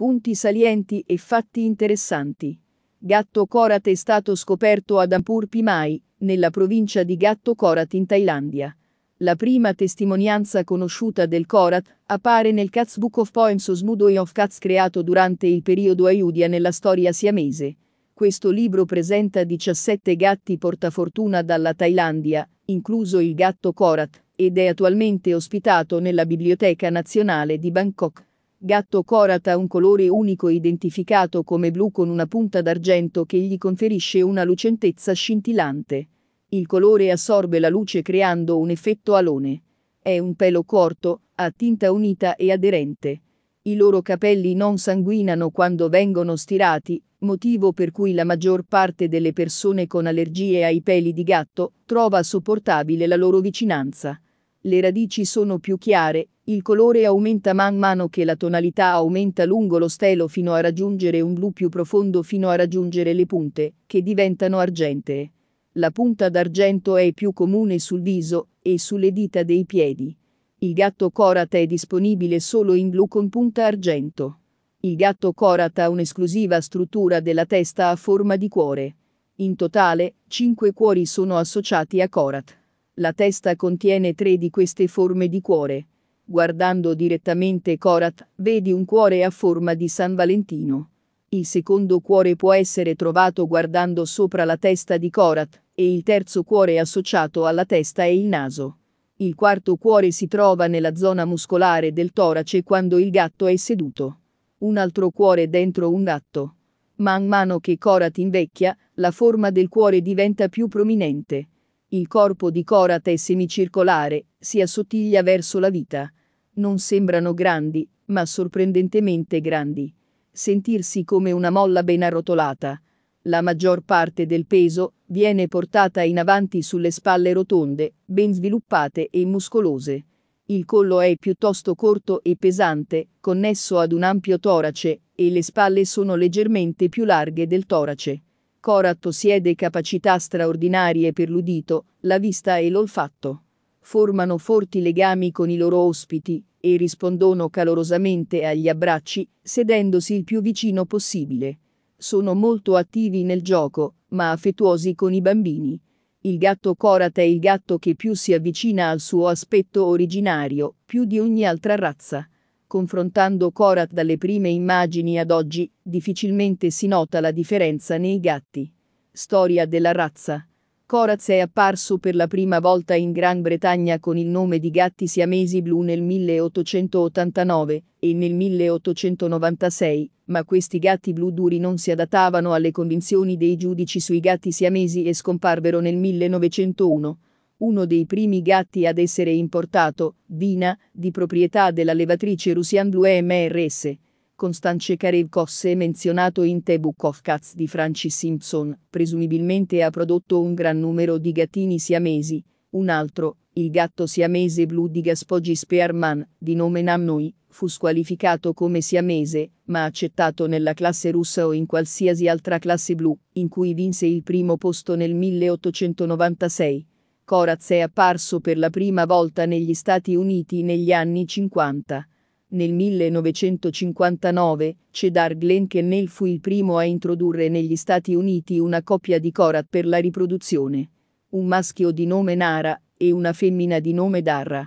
Punti salienti e fatti interessanti. Gatto Korat è stato scoperto ad Ampur Pimai, nella provincia di Gatto Korat in Thailandia. La prima testimonianza conosciuta del Korat appare nel Cats Book of Poems o Smudoy of Cats creato durante il periodo Ayudia nella storia siamese. Questo libro presenta 17 gatti portafortuna dalla Thailandia, incluso il gatto Korat, ed è attualmente ospitato nella Biblioteca Nazionale di Bangkok. Gatto corata un colore unico identificato come blu con una punta d'argento che gli conferisce una lucentezza scintillante. Il colore assorbe la luce creando un effetto alone. È un pelo corto, a tinta unita e aderente. I loro capelli non sanguinano quando vengono stirati, motivo per cui la maggior parte delle persone con allergie ai peli di gatto trova sopportabile la loro vicinanza. Le radici sono più chiare, il colore aumenta man mano che la tonalità aumenta lungo lo stelo fino a raggiungere un blu più profondo fino a raggiungere le punte, che diventano argentee. La punta d'argento è più comune sul viso e sulle dita dei piedi. Il gatto Korat è disponibile solo in blu con punta argento. Il gatto Korat ha un'esclusiva struttura della testa a forma di cuore. In totale, 5 cuori sono associati a Korat. La testa contiene 3 di queste forme di cuore. Guardando direttamente Korat, vedi un cuore a forma di San Valentino. Il secondo cuore può essere trovato guardando sopra la testa di Korat, e il terzo cuore associato alla testa e il naso. Il quarto cuore si trova nella zona muscolare del torace quando il gatto è seduto. Un altro cuore dentro un gatto. Man mano che Korat invecchia, la forma del cuore diventa più prominente. Il corpo di Korat è semicircolare, si assottiglia verso la vita non sembrano grandi, ma sorprendentemente grandi. Sentirsi come una molla ben arrotolata. La maggior parte del peso viene portata in avanti sulle spalle rotonde, ben sviluppate e muscolose. Il collo è piuttosto corto e pesante, connesso ad un ampio torace, e le spalle sono leggermente più larghe del torace. Corat possiede capacità straordinarie per l'udito, la vista e l'olfatto formano forti legami con i loro ospiti e rispondono calorosamente agli abbracci, sedendosi il più vicino possibile. Sono molto attivi nel gioco, ma affettuosi con i bambini. Il gatto Korat è il gatto che più si avvicina al suo aspetto originario, più di ogni altra razza. Confrontando Korat dalle prime immagini ad oggi, difficilmente si nota la differenza nei gatti. Storia della razza Coraz è apparso per la prima volta in Gran Bretagna con il nome di gatti siamesi blu nel 1889 e nel 1896, ma questi gatti blu duri non si adattavano alle convinzioni dei giudici sui gatti siamesi e scomparvero nel 1901 uno dei primi gatti ad essere importato, Vina, di proprietà della levatrice Russian Blue MRS, Constance Karevkos è menzionato in The Book of Cats di Francis Simpson, presumibilmente ha prodotto un gran numero di gattini siamesi, un altro, il gatto siamese blu di Gaspogi Spearman, di nome Namnoi, fu squalificato come siamese, ma accettato nella classe russa o in qualsiasi altra classe blu, in cui vinse il primo posto nel 1896. Koraz è apparso per la prima volta negli Stati Uniti negli anni 50. Nel 1959, Cedar Glen Kennel fu il primo a introdurre negli Stati Uniti una coppia di Korat per la riproduzione. Un maschio di nome Nara e una femmina di nome Darra.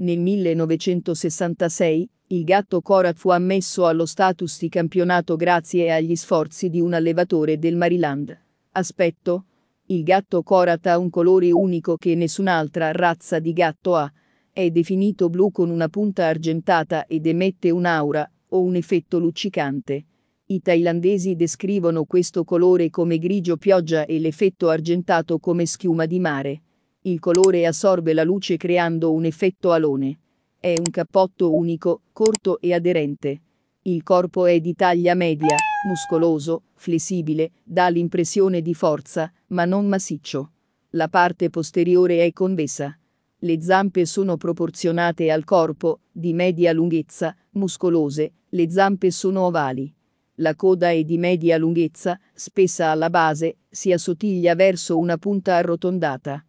Nel 1966, il gatto Korat fu ammesso allo status di campionato grazie agli sforzi di un allevatore del Maryland. Aspetto? Il gatto Korat ha un colore unico che nessun'altra razza di gatto ha è definito blu con una punta argentata ed emette un'aura o un effetto luccicante. I thailandesi descrivono questo colore come grigio pioggia e l'effetto argentato come schiuma di mare. Il colore assorbe la luce creando un effetto alone. È un cappotto unico, corto e aderente. Il corpo è di taglia media, muscoloso, flessibile, dà l'impressione di forza, ma non massiccio. La parte posteriore è convessa. Le zampe sono proporzionate al corpo, di media lunghezza, muscolose, le zampe sono ovali. La coda è di media lunghezza, spessa alla base, si assottiglia verso una punta arrotondata.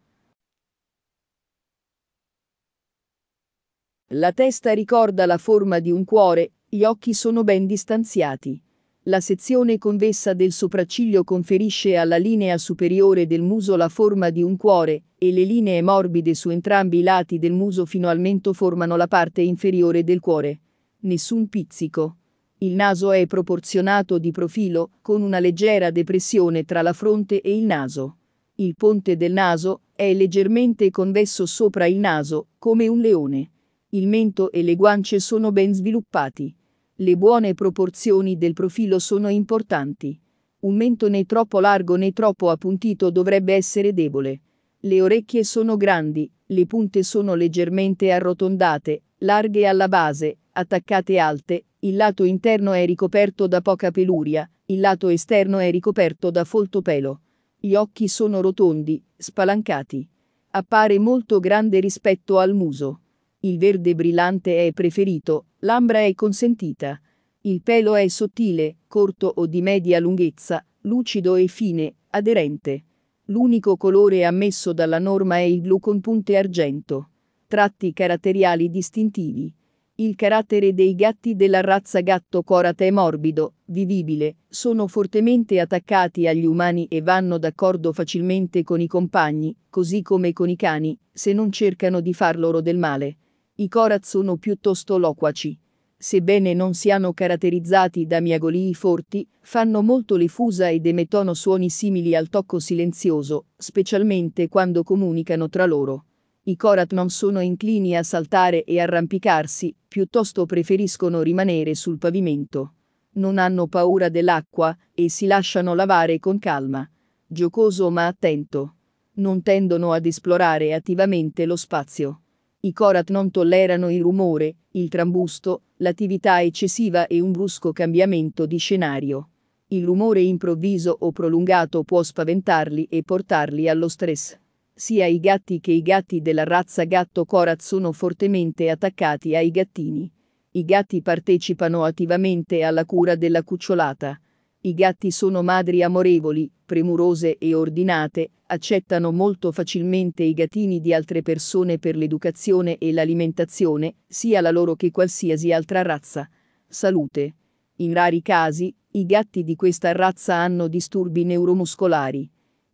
La testa ricorda la forma di un cuore, gli occhi sono ben distanziati. La sezione convessa del sopracciglio conferisce alla linea superiore del muso la forma di un cuore, e le linee morbide su entrambi i lati del muso fino al mento formano la parte inferiore del cuore. Nessun pizzico. Il naso è proporzionato di profilo, con una leggera depressione tra la fronte e il naso. Il ponte del naso è leggermente convesso sopra il naso, come un leone. Il mento e le guance sono ben sviluppati. Le buone proporzioni del profilo sono importanti. Un mento né troppo largo né troppo appuntito dovrebbe essere debole. Le orecchie sono grandi, le punte sono leggermente arrotondate, larghe alla base, attaccate alte, il lato interno è ricoperto da poca peluria, il lato esterno è ricoperto da folto pelo. Gli occhi sono rotondi, spalancati. Appare molto grande rispetto al muso. Il verde brillante è preferito, l'ambra è consentita. Il pelo è sottile, corto o di media lunghezza, lucido e fine, aderente. L'unico colore ammesso dalla norma è il blu con punte argento. Tratti caratteriali distintivi. Il carattere dei gatti della razza gatto corata è morbido, vivibile, sono fortemente attaccati agli umani e vanno d'accordo facilmente con i compagni, così come con i cani, se non cercano di far loro del male. I Korat sono piuttosto loquaci. Sebbene non siano caratterizzati da miagolii forti, fanno molto le fusa ed emettono suoni simili al tocco silenzioso, specialmente quando comunicano tra loro. I Korat non sono inclini a saltare e arrampicarsi, piuttosto preferiscono rimanere sul pavimento. Non hanno paura dell'acqua e si lasciano lavare con calma. Giocoso ma attento. Non tendono ad esplorare attivamente lo spazio. I Korat non tollerano il rumore, il trambusto, l'attività eccessiva e un brusco cambiamento di scenario. Il rumore improvviso o prolungato può spaventarli e portarli allo stress. Sia i gatti che i gatti della razza gatto Korat sono fortemente attaccati ai gattini. I gatti partecipano attivamente alla cura della cucciolata. I gatti sono madri amorevoli, premurose e ordinate, accettano molto facilmente i gatini di altre persone per l'educazione e l'alimentazione, sia la loro che qualsiasi altra razza. Salute. In rari casi, i gatti di questa razza hanno disturbi neuromuscolari.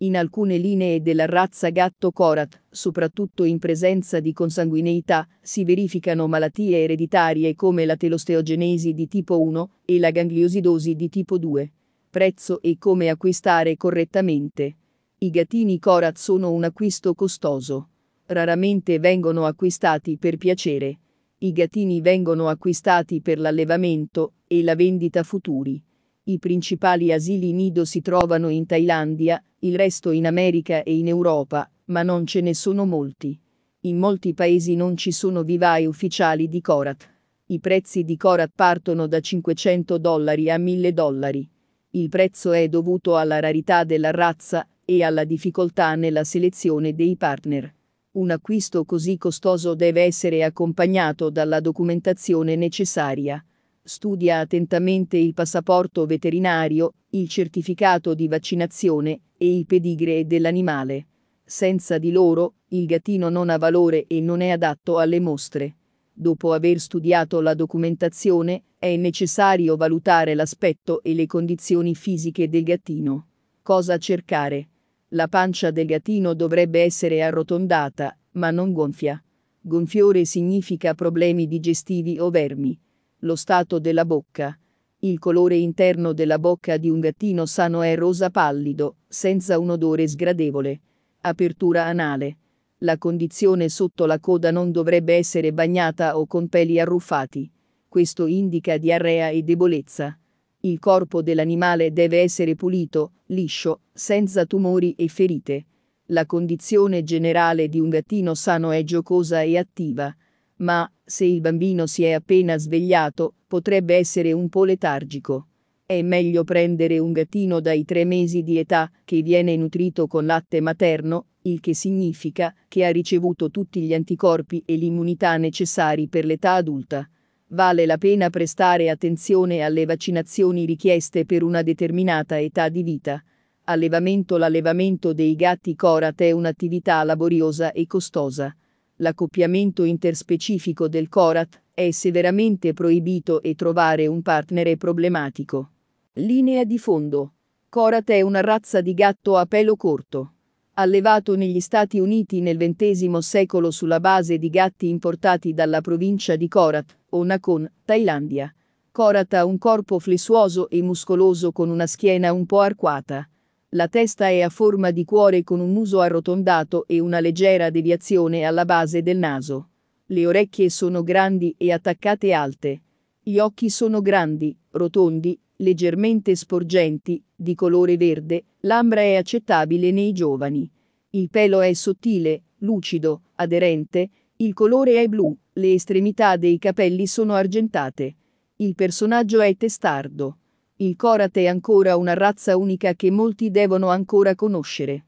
In alcune linee della razza gatto Corat, soprattutto in presenza di consanguineità, si verificano malattie ereditarie come la telosteogenesi di tipo 1 e la gangliosidosi di tipo 2 prezzo e come acquistare correttamente. I gattini Korat sono un acquisto costoso. Raramente vengono acquistati per piacere. I gattini vengono acquistati per l'allevamento e la vendita futuri. I principali asili nido si trovano in Thailandia, il resto in America e in Europa, ma non ce ne sono molti. In molti paesi non ci sono vivai ufficiali di Korat. I prezzi di Korat partono da 500 dollari a 1000 dollari. Il prezzo è dovuto alla rarità della razza e alla difficoltà nella selezione dei partner. Un acquisto così costoso deve essere accompagnato dalla documentazione necessaria. Studia attentamente il passaporto veterinario, il certificato di vaccinazione e il pedigree dell'animale. Senza di loro, il gattino non ha valore e non è adatto alle mostre dopo aver studiato la documentazione, è necessario valutare l'aspetto e le condizioni fisiche del gattino. Cosa cercare? La pancia del gattino dovrebbe essere arrotondata, ma non gonfia. Gonfiore significa problemi digestivi o vermi. Lo stato della bocca. Il colore interno della bocca di un gattino sano è rosa pallido, senza un odore sgradevole. Apertura anale la condizione sotto la coda non dovrebbe essere bagnata o con peli arruffati. Questo indica diarrea e debolezza. Il corpo dell'animale deve essere pulito, liscio, senza tumori e ferite. La condizione generale di un gattino sano è giocosa e attiva. Ma, se il bambino si è appena svegliato, potrebbe essere un po' letargico. È meglio prendere un gattino dai tre mesi di età, che viene nutrito con latte materno, il che significa che ha ricevuto tutti gli anticorpi e l'immunità necessari per l'età adulta. Vale la pena prestare attenzione alle vaccinazioni richieste per una determinata età di vita. Allevamento L'allevamento dei gatti corat è un'attività laboriosa e costosa. L'accoppiamento interspecifico del corat è severamente proibito e trovare un partner è problematico. Linea di fondo. Corat è una razza di gatto a pelo corto allevato negli Stati Uniti nel XX secolo sulla base di gatti importati dalla provincia di Korat, o Nakhon, Thailandia. Korat ha un corpo flessuoso e muscoloso con una schiena un po' arcuata. La testa è a forma di cuore con un muso arrotondato e una leggera deviazione alla base del naso. Le orecchie sono grandi e attaccate alte. Gli occhi sono grandi, rotondi, leggermente sporgenti, di colore verde, l'ambra è accettabile nei giovani. Il pelo è sottile, lucido, aderente, il colore è blu, le estremità dei capelli sono argentate. Il personaggio è testardo. Il Korat è ancora una razza unica che molti devono ancora conoscere.